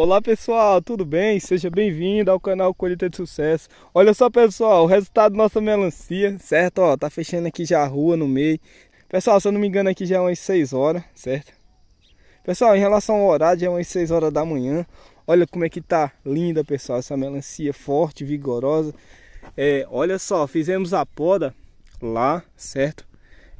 Olá pessoal, tudo bem? Seja bem-vindo ao canal Colheita de Sucesso. Olha só pessoal, o resultado da nossa melancia, certo? Ó, tá fechando aqui já a rua no meio. Pessoal, se eu não me engano aqui já é umas 6 horas, certo? Pessoal, em relação ao horário, já é umas 6 horas da manhã. Olha como é que tá linda pessoal, essa melancia forte, vigorosa. É, olha só, fizemos a poda lá, certo?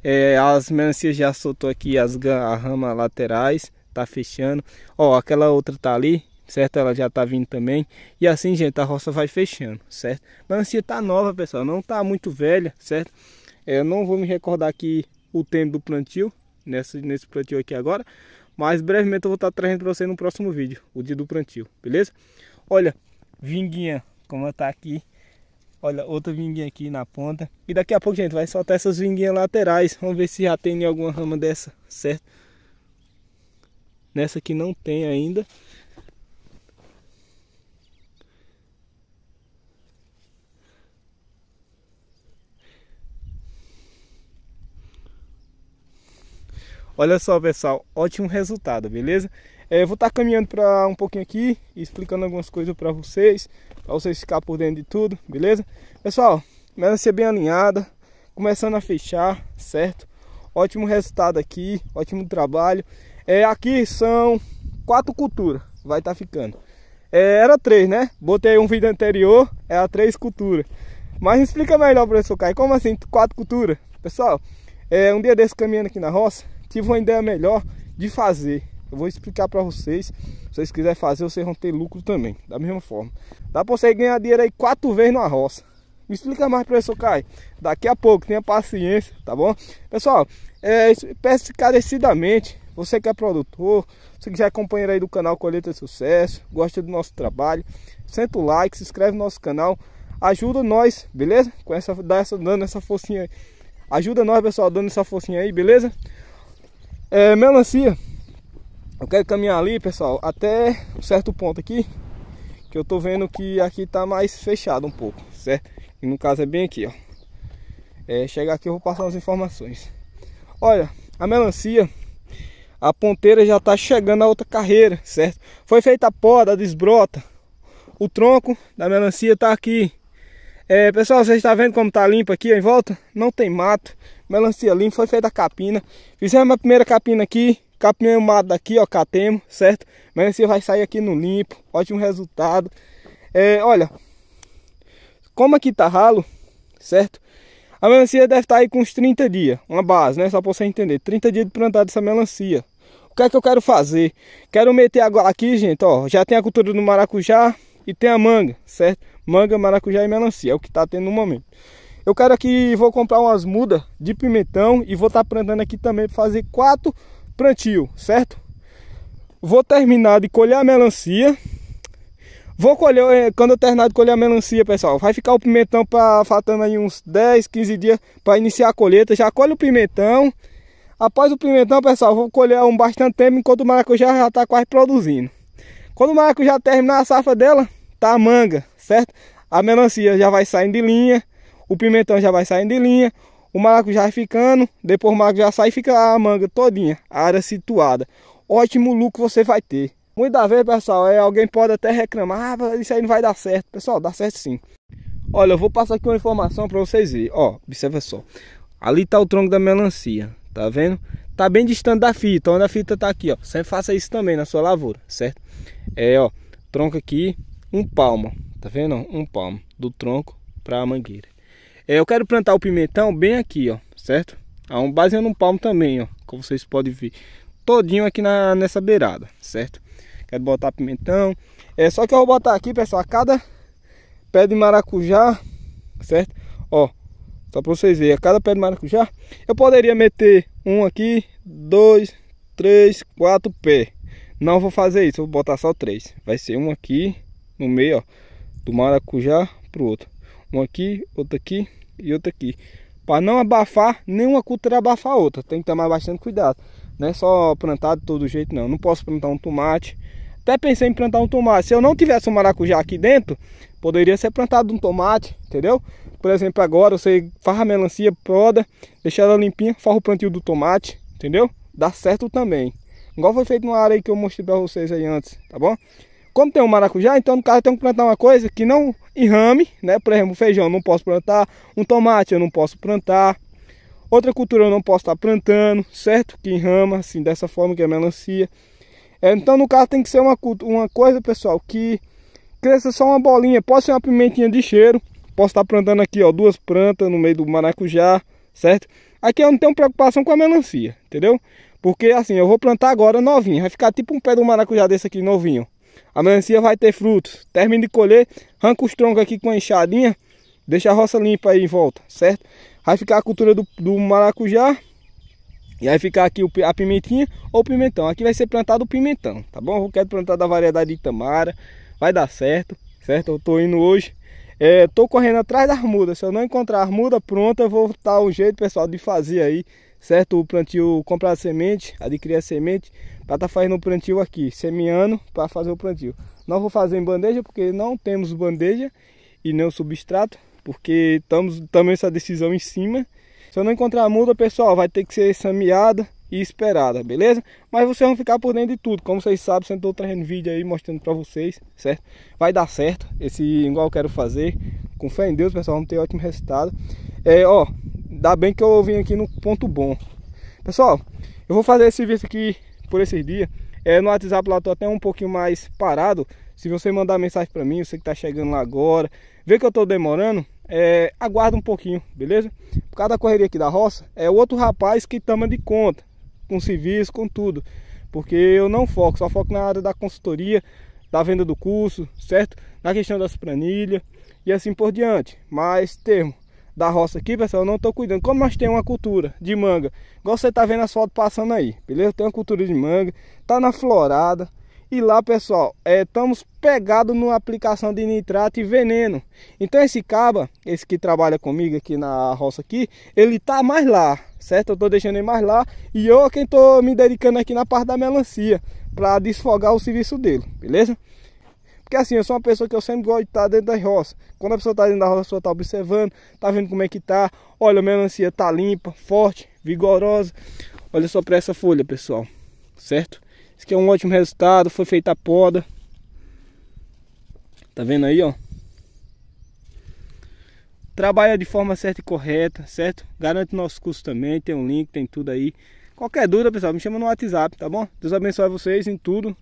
É, as melancias já soltou aqui as ramas laterais, tá fechando. Ó, aquela outra tá ali, certo? Ela já tá vindo também. E assim, gente, a roça vai fechando, certo? Melancia tá nova, pessoal, não tá muito velha, certo? É, eu não vou me recordar aqui o tempo do plantio, nessa, nesse plantio aqui agora. Mas brevemente eu vou estar tá trazendo para você no próximo vídeo, o dia do plantio, beleza? Olha, vinguinha, como ela tá aqui. Olha, outra vinguinha aqui na ponta. E daqui a pouco, gente, vai soltar essas vinguinhas laterais. Vamos ver se já tem alguma rama dessa, certo? Nessa aqui não tem ainda. Olha só, pessoal, ótimo resultado, beleza? É, vou estar tá caminhando para um pouquinho aqui, explicando algumas coisas para vocês, para vocês ficar por dentro de tudo, beleza? Pessoal, melancia bem alinhada, começando a fechar, certo? Ótimo resultado aqui, ótimo trabalho. É, aqui são quatro culturas, vai estar tá ficando. É, era três, né? Botei um vídeo anterior, era é três culturas. Mas explica melhor, professor Caio, como assim quatro culturas? Pessoal, é, um dia desse caminhando aqui na roça, tive uma ideia melhor de fazer. Eu vou explicar para vocês. Se vocês quiserem fazer, vocês vão ter lucro também. Da mesma forma. Dá para você ganhar dinheiro aí quatro vezes na roça. Me explica mais, professor Caio. Daqui a pouco, tenha paciência, tá bom? Pessoal, é, peço encarecidamente, você que é produtor, você que já é companheiro aí do canal Colheita de Sucesso, gosta do nosso trabalho, senta o like, se inscreve no nosso canal, ajuda nós, beleza? Com essa, dá essa, dando essa forcinha aí. Ajuda nós, pessoal, dando essa forcinha aí, beleza? É, melancia. Eu quero caminhar ali, pessoal, até um certo ponto aqui. Que eu tô vendo que aqui tá mais fechado um pouco, certo? E no caso é bem aqui, ó. É, chegar aqui eu vou passar as informações. Olha, a melancia, a ponteira já tá chegando a outra carreira, certo? Foi feita a poda, a desbrota. O tronco da melancia tá aqui é, pessoal, vocês estão tá vendo como está limpo aqui em volta? Não tem mato, melancia limpa, foi feita a capina. Fizemos a primeira capina aqui, capinha o mato daqui, ó, catemos, certo? Melancia vai sair aqui no limpo, ótimo resultado. É, olha, como aqui está ralo, certo? A melancia deve estar tá aí com uns 30 dias, uma base, né? Só para você entender, 30 dias de plantar dessa melancia. O que é que eu quero fazer? Quero meter agora aqui, gente, ó, já tem a cultura do maracujá e tem a manga, certo? manga, maracujá e melancia. É o que está tendo no momento. Eu quero aqui, vou comprar umas mudas de pimentão e vou estar tá plantando aqui também para fazer quatro plantio, certo? Vou terminar de colher a melancia. Vou colher, é, quando eu terminar de colher a melancia, pessoal, vai ficar o pimentão para faltando aí uns 10, 15 dias para iniciar a colheita. Já colhe o pimentão. Após o pimentão, pessoal, vou colher um bastante tempo enquanto o maracujá já está quase produzindo. Quando o maracujá terminar a safra dela, tá a manga certo? A melancia já vai saindo de linha, o pimentão já vai saindo de linha, o maracujá já vai ficando, depois o maracujá já sai e fica a manga todinha, a área situada. Ótimo lucro você vai ter. Muita vez, pessoal, é, alguém pode até reclamar, ah, isso aí não vai dar certo. Pessoal, dá certo sim. Olha, eu vou passar aqui uma informação para vocês verem. Ó, observa só. Ali tá o tronco da melancia, tá vendo? Tá bem distante da fita, onde a fita tá aqui, ó. Sempre faça isso também na sua lavoura, certo? É, ó, tronco aqui, um palmo, Tá vendo? Um palmo do tronco para a mangueira. É, eu quero plantar o pimentão bem aqui, ó, certo? A ah, um baseando um palmo também, ó, como vocês podem ver, todinho aqui na nessa beirada, certo? Quero botar pimentão. É só que eu vou botar aqui, pessoal, a cada pé de maracujá, certo? Ó, só para vocês verem, a cada pé de maracujá, eu poderia meter um aqui, dois, três, quatro pés. Não vou fazer isso, vou botar só três. Vai ser um aqui no meio, ó do maracujá para o outro. Um aqui, outro aqui e outro aqui. Para não abafar, nenhuma cultura abafar a outra. Tem que tomar bastante cuidado. Não é só plantar de todo jeito, não. Não posso plantar um tomate. Até pensei em plantar um tomate. Se eu não tivesse um maracujá aqui dentro, poderia ser plantado um tomate, entendeu? Por exemplo, agora você farra a melancia, poda, deixa ela limpinha, farra o plantio do tomate, entendeu? Dá certo também. Igual foi feito numa área que eu mostrei pra vocês aí antes, tá bom? como tem um maracujá, então no caso eu tenho que plantar uma coisa que não enrame, né? Por exemplo, feijão eu não posso plantar, um tomate eu não posso plantar, outra cultura eu não posso estar plantando, certo? Que enrama, assim, dessa forma que é melancia. É, então no caso tem que ser uma, uma coisa, pessoal, que cresça só uma bolinha, pode ser uma pimentinha de cheiro, posso estar plantando aqui, ó, duas plantas no meio do maracujá, certo? Aqui eu não tenho preocupação com a melancia, entendeu? Porque assim, eu vou plantar agora novinha, vai ficar tipo um pé do maracujá desse aqui novinho, a melancia vai ter frutos. Termina de colher, arranca os troncos aqui com a enxadinha. Deixa a roça limpa aí em volta, certo? Vai ficar a cultura do, do maracujá. E aí ficar aqui a pimentinha ou pimentão. Aqui vai ser plantado o pimentão, tá bom? Eu quero plantar da variedade tamara. Vai dar certo, certo? Eu tô indo hoje. É, tô correndo atrás das mudas. Se eu não encontrar as mudas pronta, eu vou dar um jeito, pessoal, de fazer aí certo? O plantio, comprar a semente, adquirir a semente, para estar tá fazendo o plantio aqui, semeando para fazer o plantio. Não vou fazer em bandeja porque não temos bandeja e nem o substrato, porque estamos também essa decisão em cima. Se eu não encontrar a muda, pessoal, vai ter que ser semeada e esperada, beleza? Mas vocês vão ficar por dentro de tudo, como vocês sabem, sempre estou trazendo vídeo aí mostrando para vocês, certo? Vai dar certo, esse igual eu quero fazer, com fé em Deus, pessoal, vamos ter ótimo resultado. É, ó, Ainda bem que eu vim aqui no ponto bom. Pessoal, eu vou fazer esse vídeo aqui por esses dias. É, no WhatsApp lá tô até um pouquinho mais parado. Se você mandar mensagem para mim, você que tá chegando lá agora, vê que eu tô demorando, é, aguarda um pouquinho, beleza? Por causa da correria aqui da roça, é o outro rapaz que tama de conta, com serviço, com tudo. Porque eu não foco, só foco na área da consultoria, da venda do curso, certo? Na questão das planilhas e assim por diante. Mas termo, da roça aqui, pessoal, eu não estou cuidando. Como nós temos uma cultura de manga, igual você está vendo as fotos passando aí, beleza? Tem uma cultura de manga, tá na florada. E lá, pessoal, é, estamos pegados numa aplicação de nitrato e veneno. Então esse caba, esse que trabalha comigo aqui na roça aqui, ele tá mais lá, certo? Eu estou deixando ele mais lá e eu é quem estou me dedicando aqui na parte da melancia para desfogar o serviço dele, beleza? Porque assim, eu sou uma pessoa que eu sempre gosto de estar tá dentro das roças. Quando a pessoa está dentro da roça, a pessoa está observando, está vendo como é que está Olha, a melancia tá limpa, forte, vigorosa. Olha só para essa folha, pessoal. Certo? Isso aqui é um ótimo resultado, foi feita a poda. Tá vendo aí, ó? Trabalha de forma certa e correta, certo? Garante nosso curso também, tem um link, tem tudo aí. Qualquer dúvida, pessoal, me chama no WhatsApp, tá bom? Deus abençoe vocês em tudo.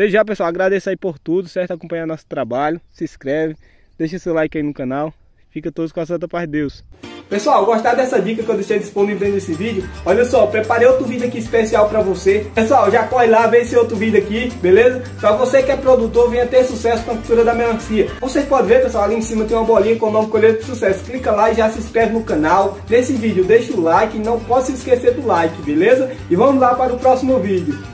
Desde já, pessoal, agradeço aí por tudo, certo? Acompanhar nosso trabalho, se inscreve, deixa seu like aí no canal. Fica todos com a santa paz de Deus. Pessoal, gostaram dessa dica que eu deixei disponível nesse vídeo? Olha só, preparei outro vídeo aqui especial para você. Pessoal, já corre lá, vê esse outro vídeo aqui, beleza? Para você que é produtor, venha ter sucesso com a cultura da melancia. Vocês podem ver, pessoal, ali em cima tem uma bolinha com o nome Colheita de Sucesso. Clica lá e já se inscreve no canal. Nesse vídeo, deixa o like, não posso esquecer do like, beleza? E vamos lá para o próximo vídeo.